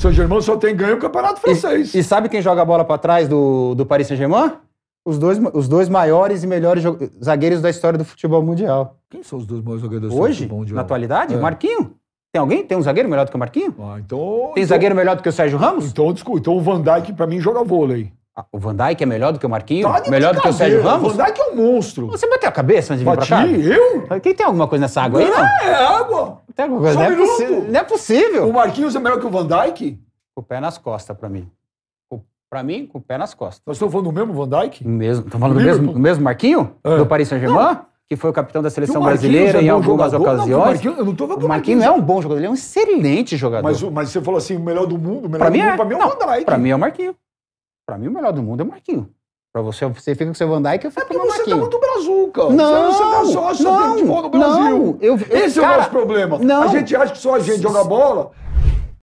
saint Germain só tem ganho o campeonato francês. E, e sabe quem joga a bola para trás do, do Paris Saint-Germain? Os dois, os dois maiores e melhores zagueiros da história do futebol mundial. Quem são os dois maiores zagueiros Hoje, do futebol mundial? Hoje, na atualidade, é. Marquinho. Tem alguém? Tem um zagueiro melhor do que o Marquinho? Ah, então, tem então, zagueiro melhor do que o Sérgio Ramos? Então, desculpa. Então o Van Dijk, pra mim, joga vôlei. Ah, o Van Dijk é melhor do que o Marquinho? Tá melhor do que o Sérgio Ramos? O Van Dijk é um monstro. Você bateu a cabeça antes de Bati, vir pra cá? eu? Quem tem alguma coisa nessa água aí, não? É, água. Tá, não é, não é possível. O Marquinhos é melhor que o Van Dyke? Com o pé nas costas, pra mim. Pra mim, com o pé nas costas. Nós estamos falando do mesmo Van Dyke? Mesmo, tô falando do mesmo, do mesmo Marquinho? É. Do Paris Saint-Germain? Que foi o capitão da seleção brasileira é em algumas Não, ocasiões. eu não tô falando o Marquinhos é um bom jogador, ele é um excelente jogador. Mas, mas você falou assim, o melhor do mundo, o melhor Pra do mim, é. mundo, é, pra mim é o Van Dyke. pra mim é o Marquinho. Pra mim, o melhor do mundo é o Marquinho. Pra você, você fica com o seu Van Dijk, eu fico é com o meu Porque você tá muito brazuca. Não, Você, você tá só, você não, tem futebol no Brasil eu, Esse cara, é o nosso problema. Não. A gente acha que só a gente joga bola